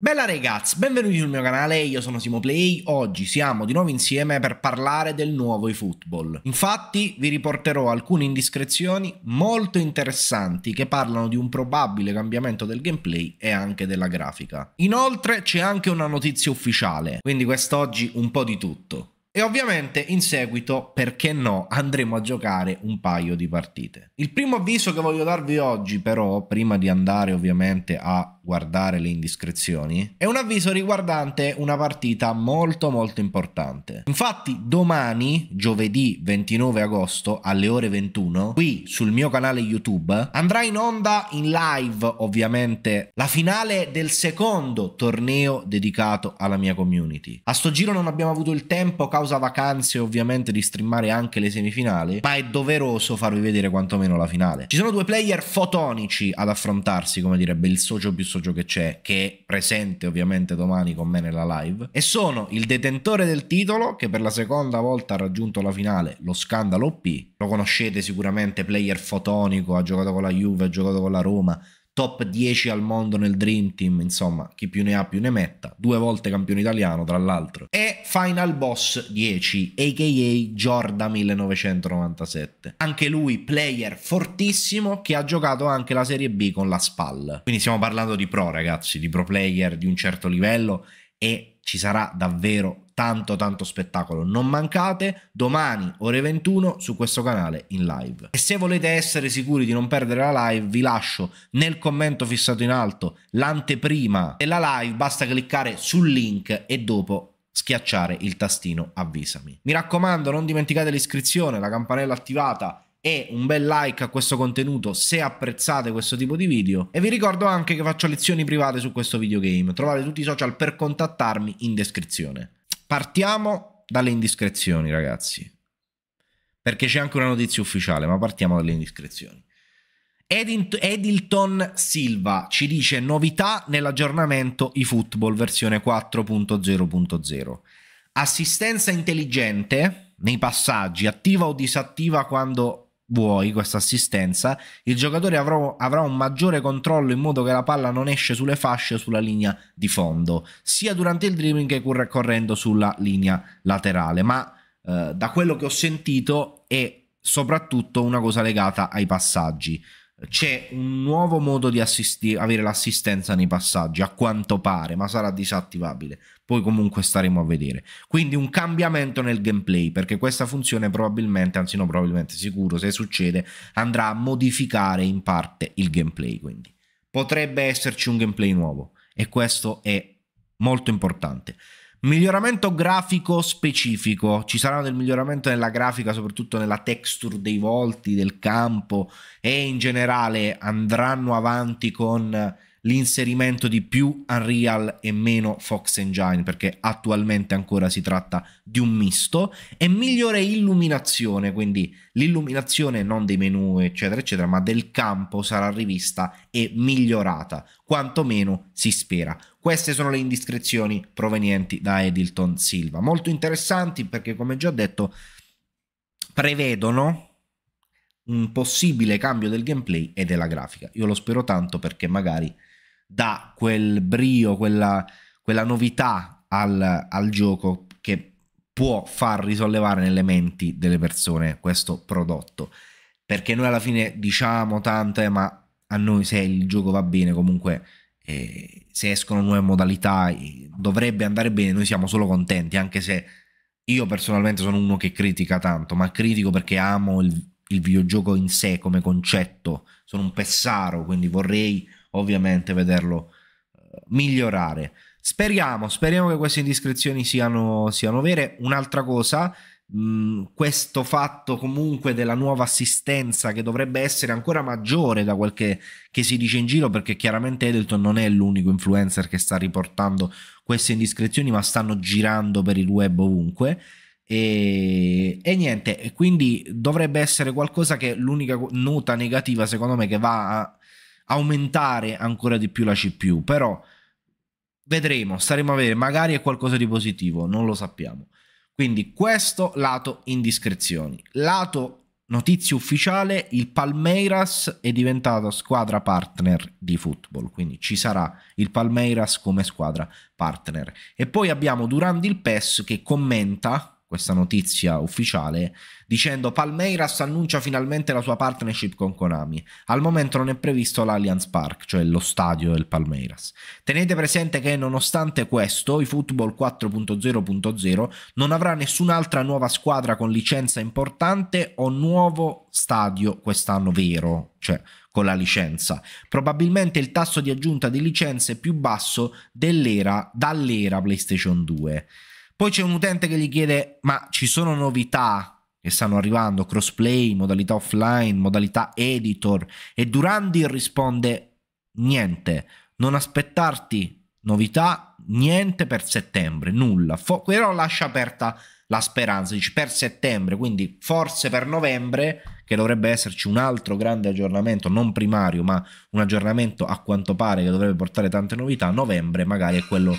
Bella ragazzi, benvenuti sul mio canale, io sono SimoPlay, oggi siamo di nuovo insieme per parlare del nuovo eFootball. Infatti vi riporterò alcune indiscrezioni molto interessanti che parlano di un probabile cambiamento del gameplay e anche della grafica. Inoltre c'è anche una notizia ufficiale, quindi quest'oggi un po' di tutto. E ovviamente in seguito, perché no, andremo a giocare un paio di partite. Il primo avviso che voglio darvi oggi però, prima di andare ovviamente a guardare le indiscrezioni, è un avviso riguardante una partita molto molto importante. Infatti domani, giovedì 29 agosto alle ore 21, qui sul mio canale YouTube, andrà in onda in live ovviamente la finale del secondo torneo dedicato alla mia community. A sto giro non abbiamo avuto il tempo causa pausa vacanze ovviamente di streamare anche le semifinali, ma è doveroso farvi vedere quantomeno la finale. Ci sono due player fotonici ad affrontarsi, come direbbe il socio più socio che c'è, che è presente ovviamente domani con me nella live, e sono il detentore del titolo che per la seconda volta ha raggiunto la finale, lo scandalo P. Lo conoscete sicuramente, player fotonico, ha giocato con la Juve, ha giocato con la Roma, top 10 al mondo nel Dream Team, insomma, chi più ne ha più ne metta, due volte campione italiano tra l'altro, e Final Boss 10, aka Jorda 1997. Anche lui player fortissimo che ha giocato anche la Serie B con la SPAL. Quindi stiamo parlando di pro ragazzi, di pro player di un certo livello e ci sarà davvero tanto tanto spettacolo. Non mancate domani ore 21 su questo canale in live. E se volete essere sicuri di non perdere la live, vi lascio nel commento fissato in alto l'anteprima della live, basta cliccare sul link e dopo schiacciare il tastino avvisami. Mi raccomando, non dimenticate l'iscrizione, la campanella attivata e un bel like a questo contenuto se apprezzate questo tipo di video e vi ricordo anche che faccio lezioni private su questo videogame, trovate tutti i social per contattarmi in descrizione. Partiamo dalle indiscrezioni ragazzi, perché c'è anche una notizia ufficiale, ma partiamo dalle indiscrezioni. Edilton Silva ci dice novità nell'aggiornamento eFootball versione 4.0.0. Assistenza intelligente nei passaggi, attiva o disattiva quando vuoi questa assistenza, il giocatore avrò, avrà un maggiore controllo in modo che la palla non esce sulle fasce o sulla linea di fondo, sia durante il dribbling che correndo sulla linea laterale. Ma eh, da quello che ho sentito è soprattutto una cosa legata ai passaggi. C'è un nuovo modo di assisti- avere l'assistenza nei passaggi, a quanto pare, ma sarà disattivabile poi comunque staremo a vedere. Quindi un cambiamento nel gameplay, perché questa funzione probabilmente, anzi no probabilmente sicuro, se succede, andrà a modificare in parte il gameplay, quindi potrebbe esserci un gameplay nuovo e questo è molto importante. Miglioramento grafico specifico, ci sarà del miglioramento nella grafica, soprattutto nella texture dei volti, del campo e in generale andranno avanti con l'inserimento di più Unreal e meno Fox Engine, perché attualmente ancora si tratta di un misto, e migliore illuminazione, quindi l'illuminazione non dei menu eccetera eccetera, ma del campo sarà rivista e migliorata, quantomeno si spera. Queste sono le indiscrezioni provenienti da Edilton Silva, molto interessanti perché come già detto prevedono un possibile cambio del gameplay e della grafica. Io lo spero tanto perché magari dà quel brio, quella, quella novità al, al gioco che può far risollevare nelle menti delle persone questo prodotto. Perché noi alla fine diciamo tante, ma a noi se il gioco va bene comunque eh, se escono nuove modalità eh, dovrebbe andare bene noi siamo solo contenti anche se io personalmente sono uno che critica tanto ma critico perché amo il, il videogioco in sé come concetto sono un pessaro quindi vorrei ovviamente vederlo eh, migliorare. Speriamo, speriamo che queste indiscrezioni siano, siano vere. Un'altra cosa, mh, mm, questo fatto comunque della nuova assistenza che dovrebbe essere ancora maggiore da quel che, che si dice in giro, perché chiaramente Edelton non è l'unico influencer che sta riportando queste indiscrezioni, ma stanno girando per il web ovunque. E, e, niente, quindi dovrebbe essere qualcosa che l'unica nota negativa secondo me che va a aumentare ancora di più la CPU, però vedremo, staremo a vedere, magari è qualcosa di positivo, non lo sappiamo. Quindi questo lato indiscrezioni. Lato notizia ufficiale, il Palmeiras è diventato squadra partner di football, quindi ci sarà il Palmeiras come squadra partner. E poi abbiamo Durandi il PES che commenta questa notizia ufficiale, dicendo Palmeiras annuncia finalmente la sua partnership con Konami. Al momento non è previsto l'Allianz Park, cioè lo stadio del Palmeiras. Tenete presente che nonostante questo, i Football 4.0.0 non avrà nessun'altra nuova squadra con licenza importante o nuovo stadio quest'anno vero, cioè con la licenza. Probabilmente il tasso di aggiunta di licenze più basso dell'era dall'era PlayStation 2. Poi c'è un utente che gli chiede, ma ci sono novità che stanno arrivando, crossplay, modalità offline, modalità editor, e Durandi risponde, niente, non aspettarti novità, niente per settembre, nulla. Fo- però lascia aperta la speranza, dice per settembre, quindi forse per novembre, che dovrebbe esserci un altro grande aggiornamento, non primario, ma un aggiornamento a quanto pare che dovrebbe portare tante novità, novembre magari è quello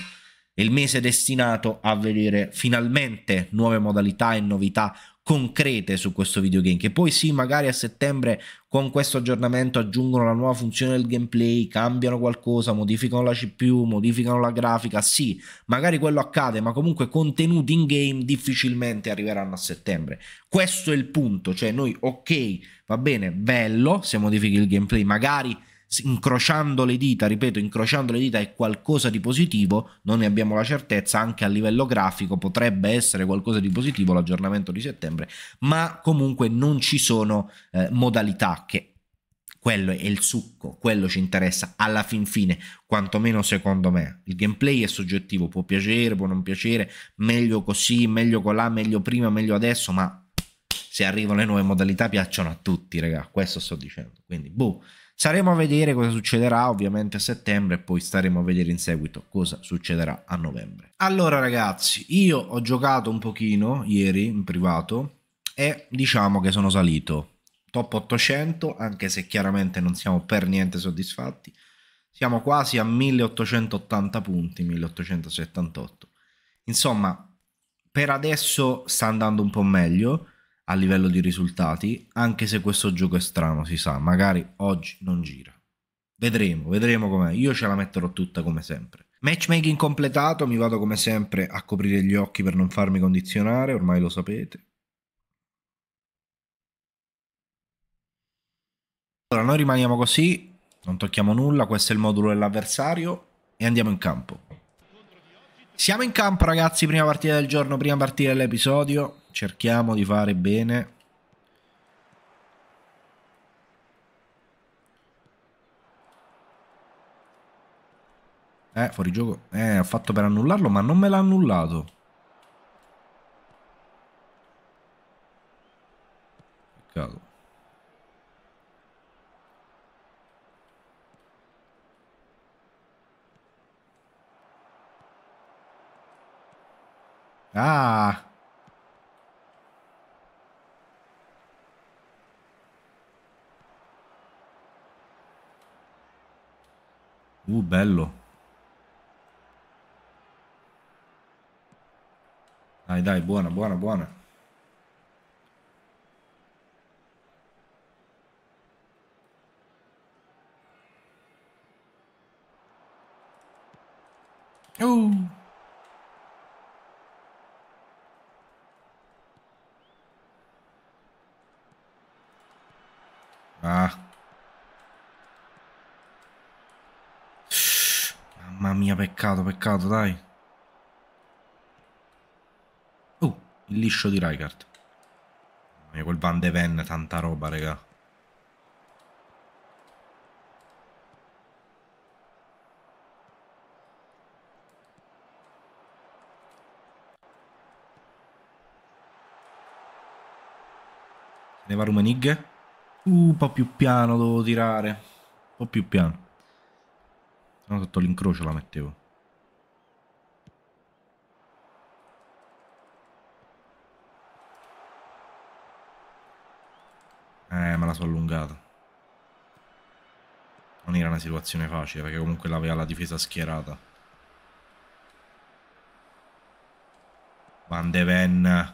il mese destinato a vedere finalmente nuove modalità e novità concrete su questo videogame che poi sì magari a settembre con questo aggiornamento aggiungono la nuova funzione del gameplay cambiano qualcosa modificano la CPU modificano la grafica sì magari quello accade ma comunque contenuti in game difficilmente arriveranno a settembre questo è il punto cioè noi ok va bene bello se modifichi il gameplay magari incrociando le dita, ripeto, incrociando le dita è qualcosa di positivo, non ne abbiamo la certezza, anche a livello grafico potrebbe essere qualcosa di positivo l'aggiornamento di settembre, ma comunque non ci sono eh, modalità che quello è il succo, quello ci interessa alla fin fine, quantomeno secondo me. Il gameplay è soggettivo, può piacere, può non piacere, meglio così, meglio colà, meglio prima, meglio adesso, ma se arrivano le nuove modalità piacciono a tutti, raga, questo sto dicendo. Quindi, boh. Saremo a vedere cosa succederà ovviamente a settembre e poi staremo a vedere in seguito cosa succederà a novembre. Allora ragazzi, io ho giocato un pochino ieri in privato e diciamo che sono salito top 800 anche se chiaramente non siamo per niente soddisfatti. Siamo quasi a 1880 punti, 1878. Insomma, per adesso sta andando un po' meglio a livello di risultati, anche se questo gioco è strano, si sa, magari oggi non gira. Vedremo, vedremo com'è. Io ce la metterò tutta come sempre. Matchmaking completato, mi vado come sempre a coprire gli occhi per non farmi condizionare, ormai lo sapete. Allora, noi rimaniamo così, non tocchiamo nulla, questo è il modulo dell'avversario e andiamo in campo. Siamo in campo ragazzi, prima partita del giorno, prima partita dell'episodio cerchiamo di fare bene eh fuori gioco eh ho fatto per annullarlo ma non me l'ha annullato peccato ah Uh, bello. Dai, dai, buona, buona, buona. Peccato, peccato, dai. Oh, il liscio di Rijkaard. Quel Van de Ven, tanta roba, raga. Ne va Rumenig? Uh, un po' più piano devo tirare. Un po' più piano. No, sotto l'incrocio la mettevo. Eh, me la sono allungata. Non era una situazione facile, perché comunque l'aveva la difesa schierata. Van de Ven...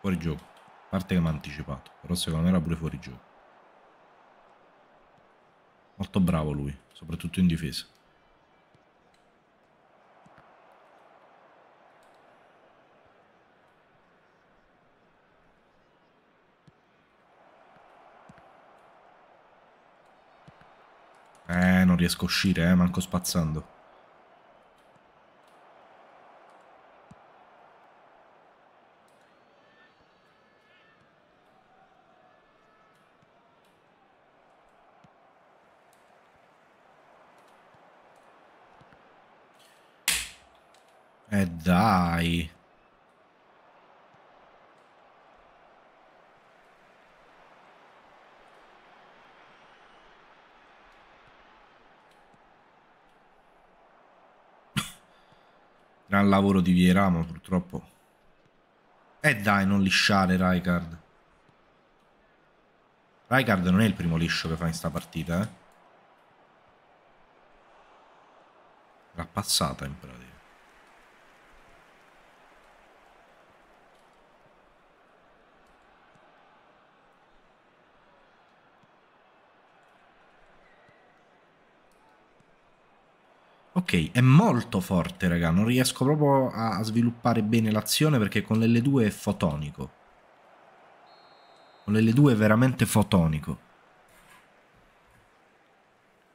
Fuori gioco. A parte che mi ha anticipato, però secondo me era pure fuori gioco. Molto bravo lui, soprattutto in difesa. riesco a uscire, eh, manco spazzando. E eh dai... Gran lavoro di Vieramo, purtroppo. E eh dai, non lisciare Raikard. Raikard non è il primo liscio che fa in sta partita, eh. L'ha passata in pratica. è molto forte, raga. Non riesco proprio a sviluppare bene l'azione perché con l'L2 è fotonico. Con l'L2 è veramente fotonico.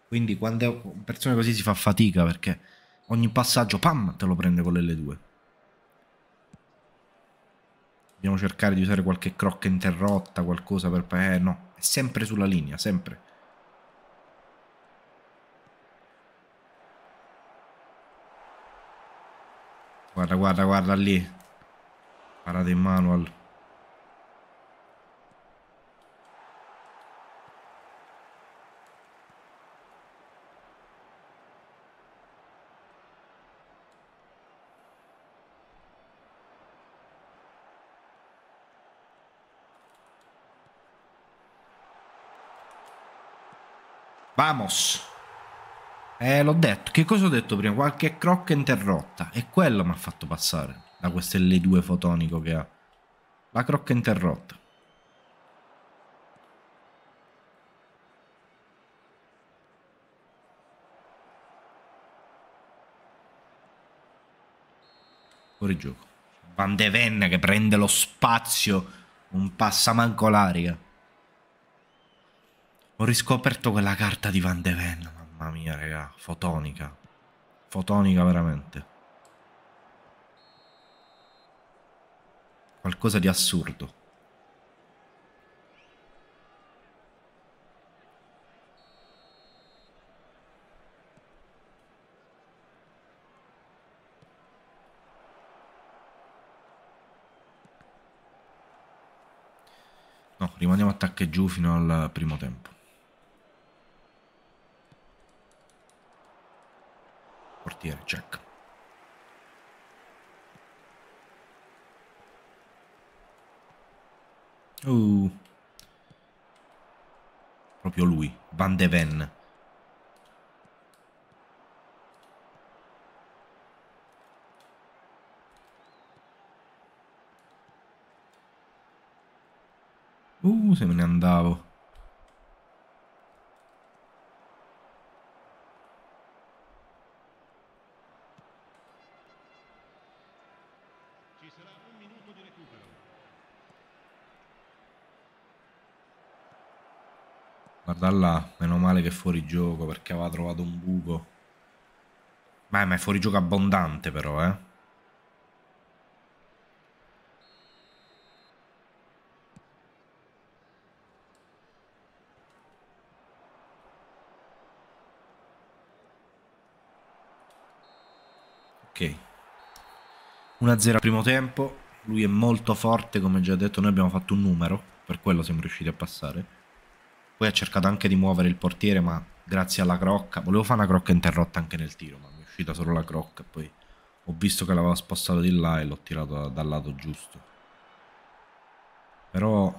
Quindi quando è una persona così si fa fatica perché ogni passaggio, pam, te lo prende con l'L2. Dobbiamo cercare di usare qualche crocca interrotta, qualcosa per... Eh no, è sempre sulla linea, sempre. Guarda, guarda, guarda lì. Parate in manual. Vamos. Eh, l'ho detto. Che cosa ho detto prima? Qualche crocca interrotta. E quello mi ha fatto passare da questo L2 fotonico che ha. La crocca interrotta. Fuori gioco. Van de Ven che prende lo spazio. Un passamanco l'arica. Ho riscoperto quella carta di Van de Ven. Venne, Mamma mia, raga, fotonica. Fotonica veramente. Qualcosa di assurdo. No, rimaniamo a giù fino al primo tempo. portiere Jack. Uh. Proprio lui, Van de Ven. Uh, se me ne andavo. Guarda là, meno male che è fuori gioco perché aveva trovato un buco. Ma è, ma è fuori gioco abbondante però, eh. Ok. 1-0 al primo tempo. Lui è molto forte, come già detto, noi abbiamo fatto un numero, per quello siamo riusciti a passare. Poi ha cercato anche di muovere il portiere, ma grazie alla crocca. Volevo fare una crocca interrotta anche nel tiro, ma mi è uscita solo la crocca. Poi ho visto che l'aveva spostato di là e l'ho tirato dal lato giusto. Però,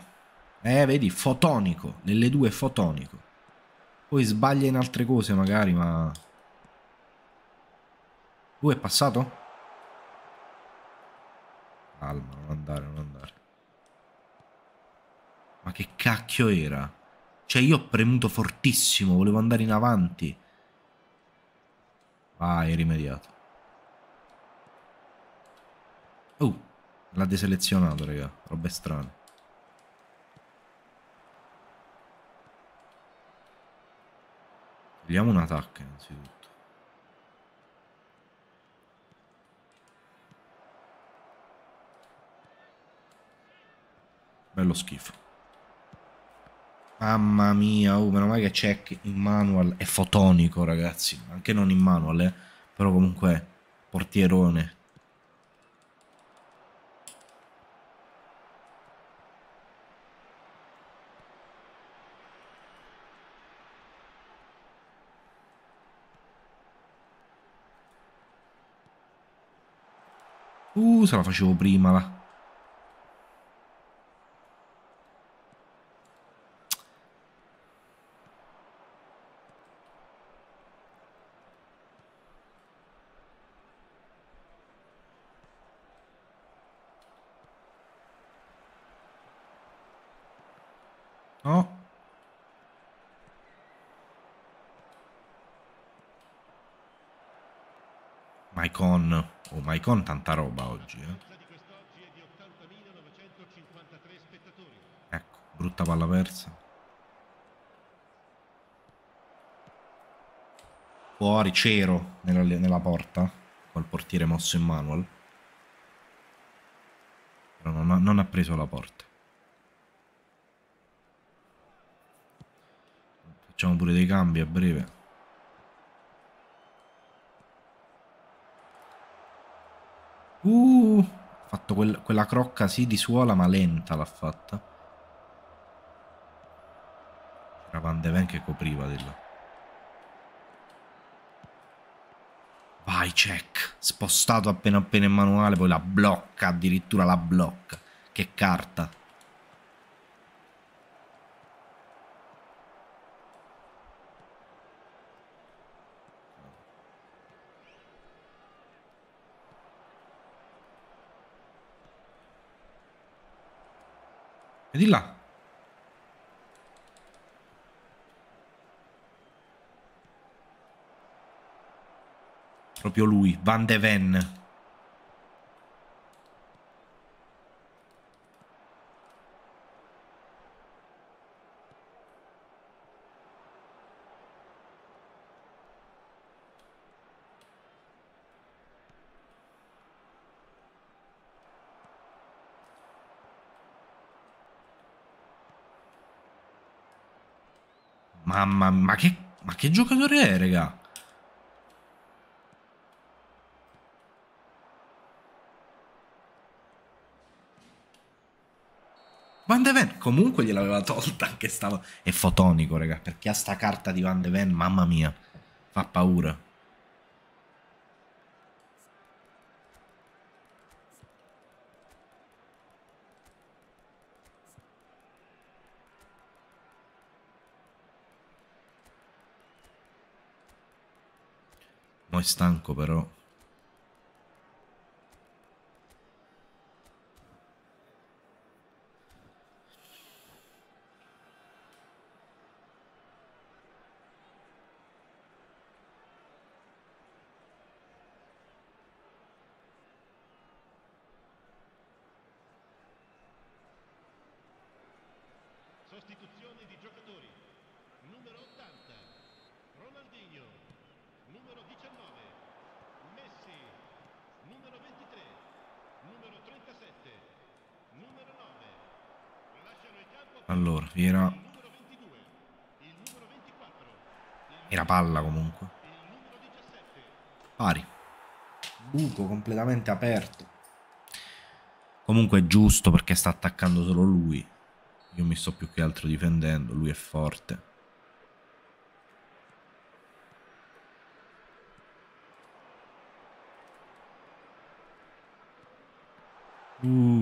eh, vedi, fotonico. Nelle due fotonico. Poi sbaglia in altre cose magari, ma... Lui è passato? Calma, non andare, non andare. Ma che cacchio era? Cioè io ho premuto fortissimo, volevo andare in avanti. Vai, rimediato. Oh, l'ha deselezionato, raga. Robe strane. Togliamo attacco, innanzitutto. Bello schifo. Mamma mia, oh, meno male che c'è in manual è fotonico, ragazzi. Anche non in manual, eh. Però comunque, portierone. Uh, se la facevo prima là. Maicon. Oh, Maicon tanta roba oggi, eh. Ecco, brutta palla persa. Fuori, Cero, nella, nella porta, col portiere mosso in manual. Però non ha, non ha preso la porta. Facciamo pure dei cambi a breve. Uh, ha fatto quel, quella crocca sì di suola ma lenta l'ha fatta. Era Van de Ven che copriva di là. Vai check, spostato appena appena in manuale, poi la blocca, addirittura la blocca. Che carta. di là. Proprio lui, Van de Ven. Mamma, ah, ma che, ma che giocatore è, raga? Van de Ven comunque gliel'aveva tolta anche stava... È fotonico, raga, perché ha sta carta di Van de Ven, mamma mia, fa paura. è stanco però. Era palla comunque. Pari. Buco completamente aperto. Comunque è giusto perché sta attaccando solo lui. Io mi sto più che altro difendendo, lui è forte. Uh.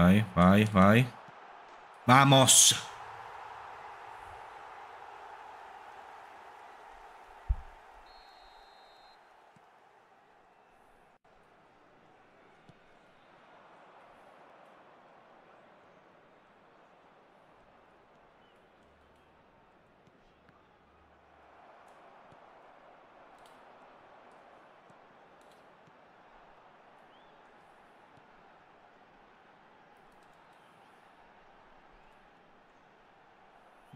Vai, vai, vai. Vamos!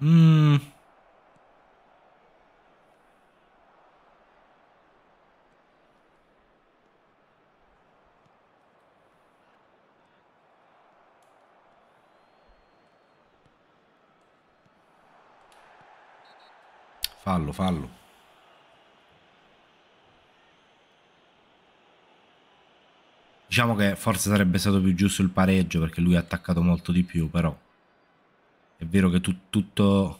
Mm. Fallo, fallo. Diciamo che forse sarebbe stato più giusto il pareggio perché lui ha attaccato molto di più, però è vero che tu, tutto...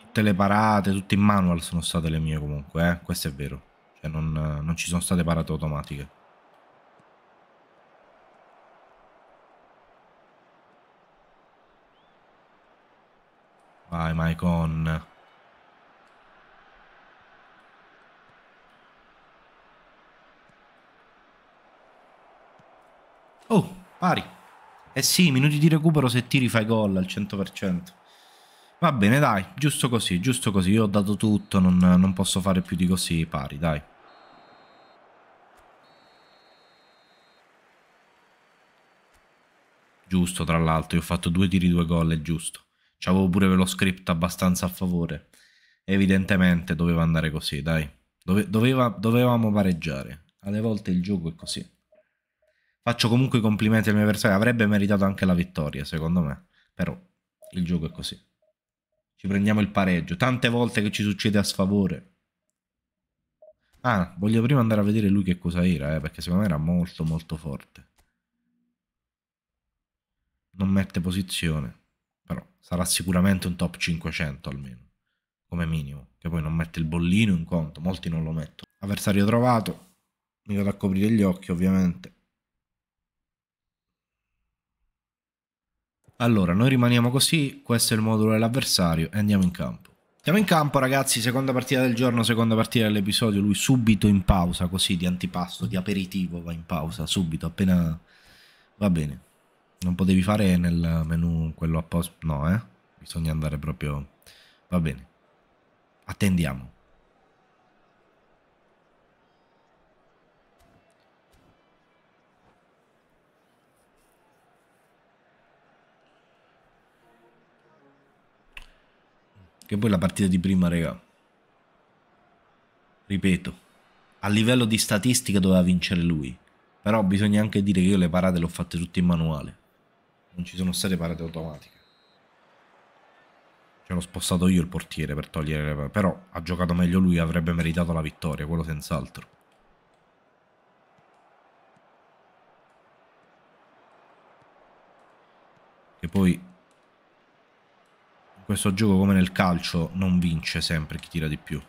Tutte le parate, tutte in manual sono state le mie comunque, eh? questo è vero. Cioè non, non ci sono state parate automatiche. Vai Maicon. Oh, pari. Eh sì, minuti di recupero se tiri fai gol al 100%. Va bene, dai, giusto così, giusto così. Io ho dato tutto, non, non posso fare più di così pari, dai. Giusto, tra l'altro, io ho fatto due tiri, due gol, è giusto. C'avevo pure lo script abbastanza a favore. Evidentemente doveva andare così, dai. Dove, doveva, dovevamo pareggiare. Alle volte il gioco è così. Faccio comunque i complimenti al mio avversario, avrebbe meritato anche la vittoria, secondo me. Però il gioco è così. Ci prendiamo il pareggio. Tante volte che ci succede a sfavore. Ah, voglio prima andare a vedere lui che cosa era, eh, perché secondo me era molto molto forte. Non mette posizione, però sarà sicuramente un top 500 almeno, come minimo, che poi non mette il bollino in conto, molti non lo mettono. Avversario trovato, mi vado a coprire gli occhi ovviamente. Allora, noi rimaniamo così, questo è il modulo dell'avversario e andiamo in campo. Siamo in campo ragazzi, seconda partita del giorno, seconda partita dell'episodio, lui subito in pausa, così di antipasto, di aperitivo va in pausa, subito, appena... Va bene. Non potevi fare nel menu quello apposta, no eh? Bisogna andare proprio... Va bene. Attendiamo. Che poi la partita di prima, raga. Ripeto, a livello di statistica doveva vincere lui. Però bisogna anche dire che io le parate le ho fatte tutte in manuale. Non ci sono state parate automatiche. Ce l'ho spostato io il portiere per togliere le parate. Però ha giocato meglio lui, avrebbe meritato la vittoria, quello senz'altro. Che poi questo gioco come nel calcio non vince sempre chi tira di più.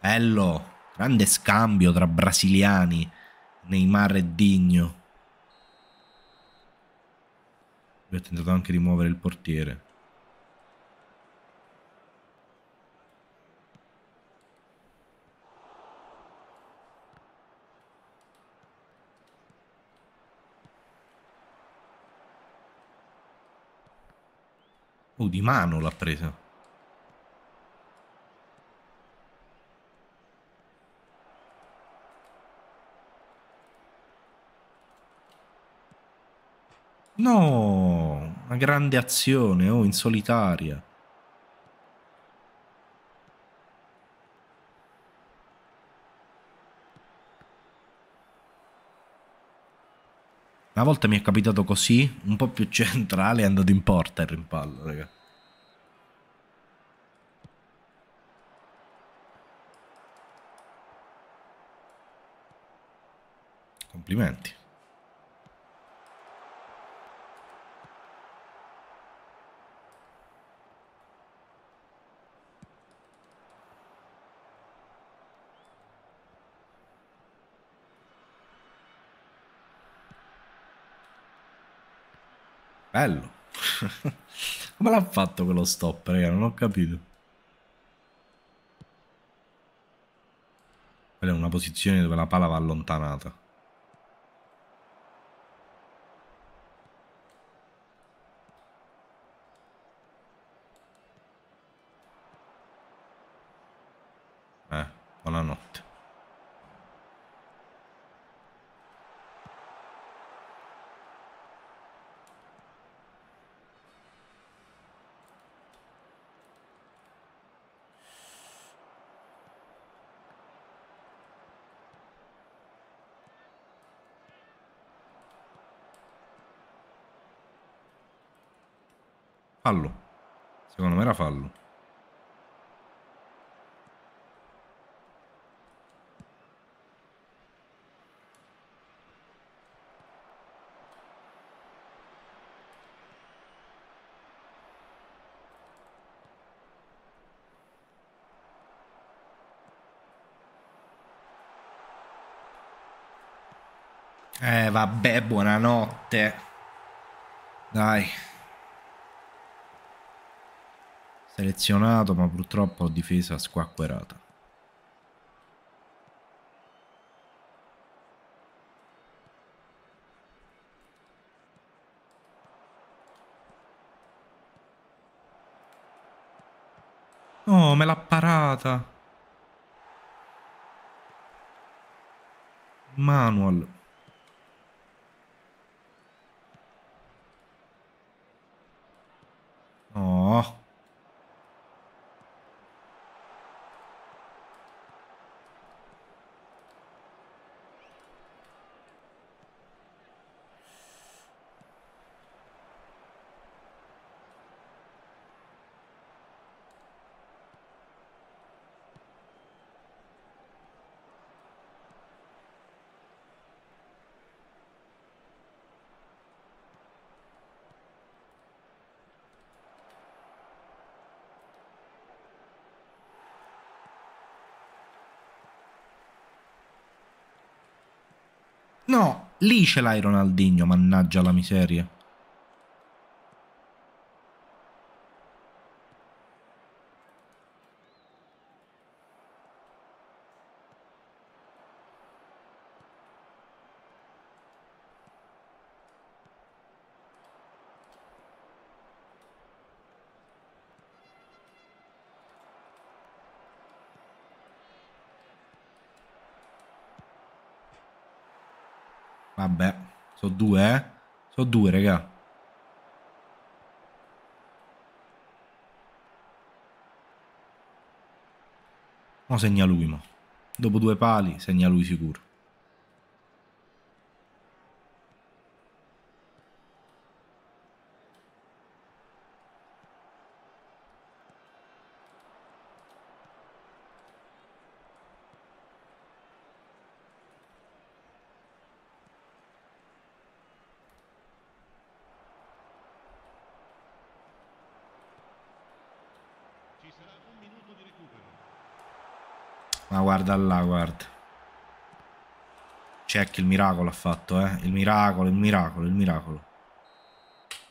Bello, grande scambio tra brasiliani, Neymar e Digno. Lui ha tentato anche di muovere il portiere. Oh, di mano l'ha presa. No, una grande azione, oh, in solitaria. Una volta mi è capitato così, un po' più centrale, è andato in porta il rimpallo, raga. Complimenti. Bello. Come l'ha fatto quello stop, raga? Non ho capito. Quella è una posizione dove la pala va allontanata. Eh, vabbè, buonanotte. Dai. Selezionato, ma purtroppo ho difesa squacquerata. Oh, me l'ha parata. Manual. 哦。No, lì ce l'hai Ronaldinho, mannaggia la miseria. due, eh. Sono due, raga. Mo segna lui, ma. Dopo due pali segna lui sicuro. Ma guarda là, guarda. C'è Check, il miracolo ha fatto, eh. Il miracolo, il miracolo, il miracolo.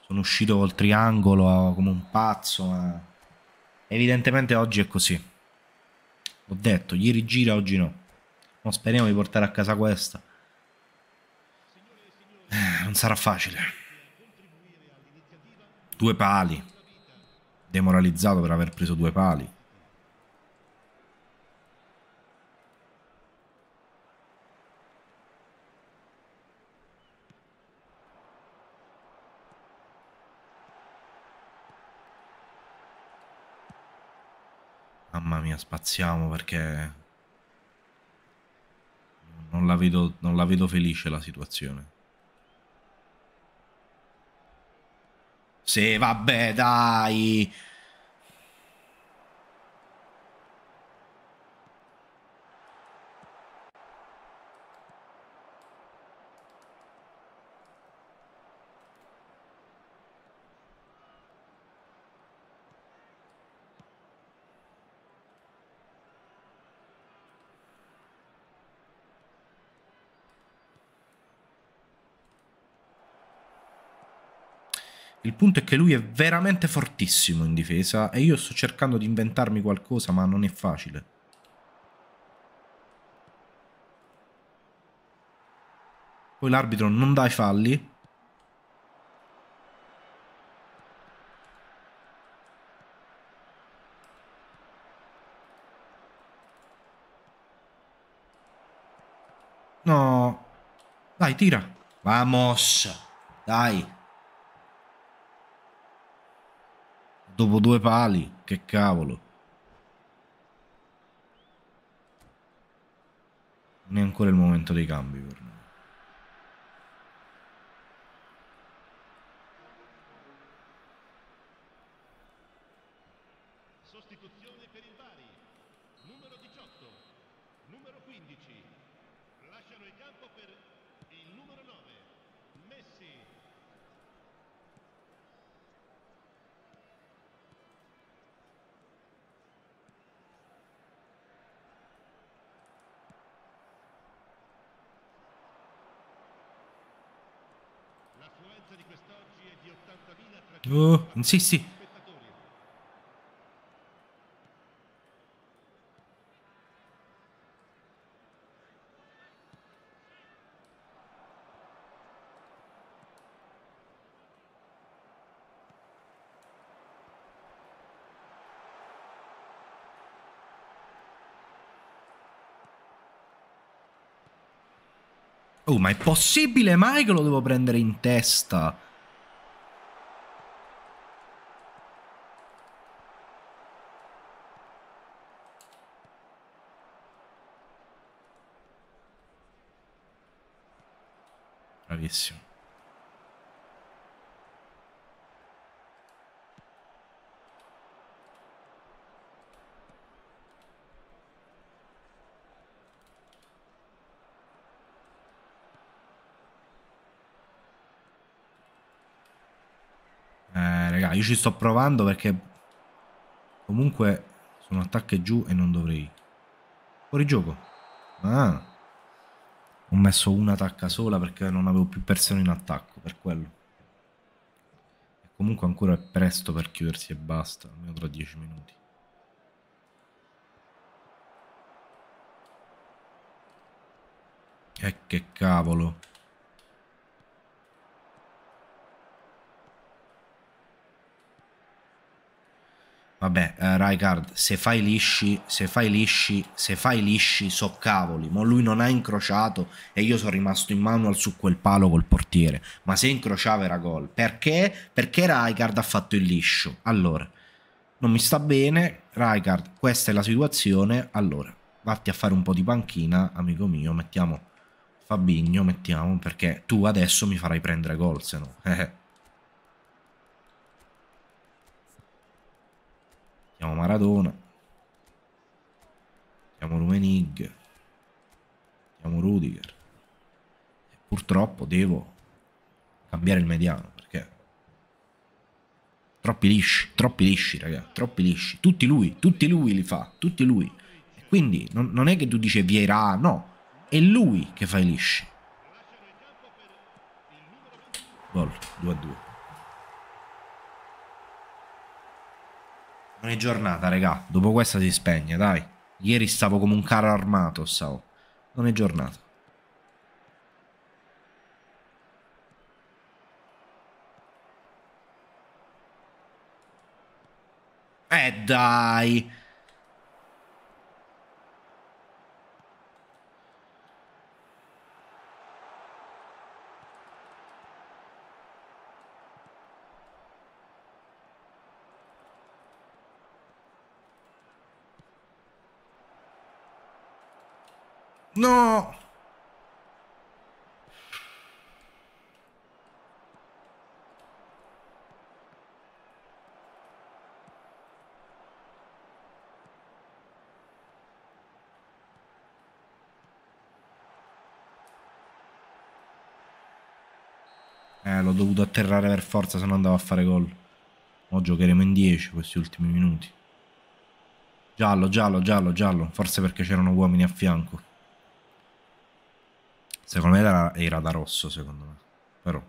Sono uscito col triangolo come un pazzo, ma... Evidentemente oggi è così. Ho detto, ieri gira, oggi no. Ma speriamo di portare a casa questa. Eh, non sarà facile. Due pali. Demoralizzato per aver preso due pali. Mamma mia, spaziamo perché non la vedo, non la vedo felice la situazione. Sì, vabbè, dai. Il punto è che lui è veramente fortissimo in difesa e io sto cercando di inventarmi qualcosa, ma non è facile. Poi l'arbitro non dà i falli. No. Dai, tira. Vamos. Dai. Dopo due pali, che cavolo. Non è ancora il momento dei cambi per noi. Sostituzione per il Bari. Numero 18, numero 15. Lasciano il campo per il numero 9. Messi. Uh, sì, sì. Oh, ma è possibile, che Lo devo prendere in testa. bellissimo. Eh, io ci sto provando perché comunque sono attacche giù e non dovrei. Fuori gioco. Ah ho messo un'attacca sola perché non avevo più persone in attacco per quello e comunque ancora è presto per chiudersi e basta almeno tra 10 minuti e che cavolo Vabbè, eh, Raikard, se fai lisci, se fai lisci, se fai lisci, so cavoli. Ma lui non ha incrociato e io sono rimasto in manual su quel palo col portiere. Ma se incrociava era gol. Perché? Perché Raikard ha fatto il liscio. Allora, non mi sta bene, Raikard, questa è la situazione. Allora, vatti a fare un po' di panchina, amico mio. Mettiamo Fabigno, mettiamo, perché tu adesso mi farai prendere gol, se no. Siamo Maradona. Siamo Rumenig. Siamo Rudiger. E purtroppo devo cambiare il mediano perché troppi lisci, troppi lisci, raga, troppi lisci. Tutti lui, tutti lui li fa, tutti lui. E quindi non, non è che tu dici Vieira, no, è lui che fa i lisci. Gol 2 a 2. Non è giornata, regà. Dopo questa si spegne, dai. Ieri stavo come un carro armato, stavo. Non è giornata. Eh dai! No! Eh, l'ho dovuto atterrare per forza, se non andavo a fare gol. Mo giocheremo in 10 questi ultimi minuti. Giallo, giallo, giallo, giallo. Forse perché c'erano uomini a fianco. Secondo me era, era da rosso, secondo me. Però.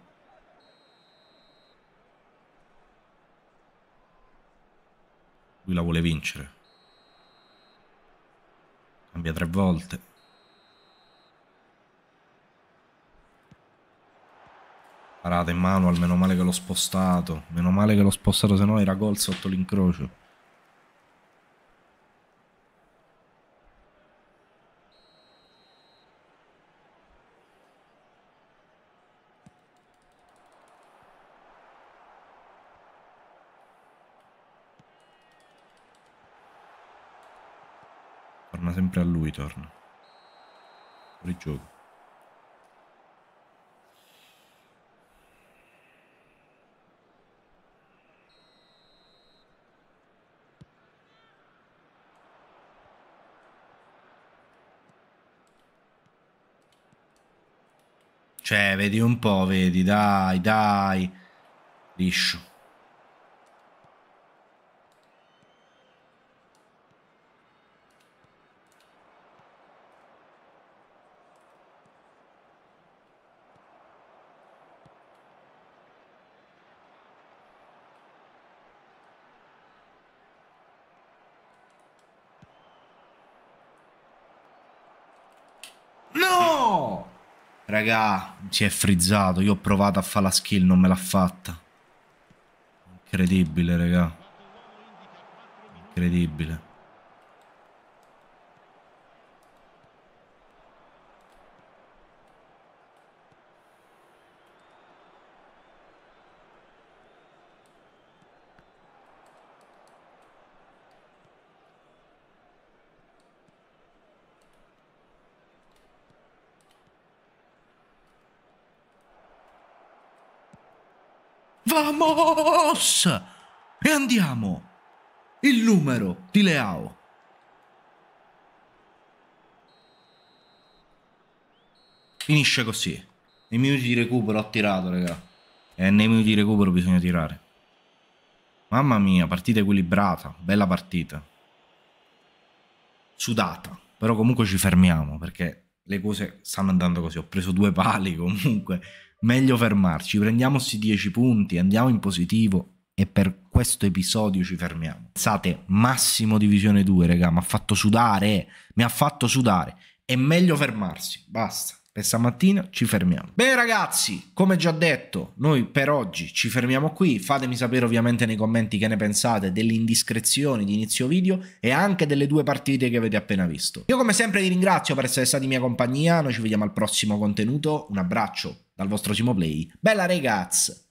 Lui la vuole vincere. Cambia tre volte. Parata in mano, meno male che l'ho spostato. Meno male che l'ho spostato, se no era gol sotto l'incrocio. sempre a lui torna. Fuori gioco. Cioè, vedi un po', vedi, dai, dai. Liscio. raga, si è frizzato. Io ho provato a fare la skill, non me l'ha fatta. Incredibile, raga. Incredibile. Vamos! E andiamo! Il numero di Leao. Finisce così. Nei minuti di recupero ho tirato, raga. E nei minuti di recupero bisogna tirare. Mamma mia, partita equilibrata. Bella partita. Sudata. Però comunque ci fermiamo perché le cose stanno andando così. Ho preso due pali comunque meglio fermarci, prendiamoci 10 punti, andiamo in positivo e per questo episodio ci fermiamo. Pensate, massimo divisione 2, raga, mi ha fatto sudare, mi ha fatto sudare. È meglio fermarsi, basta. Per stamattina ci fermiamo. Bene ragazzi, come già detto, noi per oggi ci fermiamo qui. Fatemi sapere ovviamente nei commenti che ne pensate delle indiscrezioni di inizio video e anche delle due partite che avete appena visto. Io come sempre vi ringrazio per essere stati in mia compagnia, noi ci vediamo al prossimo contenuto, un abbraccio dal vostro Simo Play. Bella ragazzi!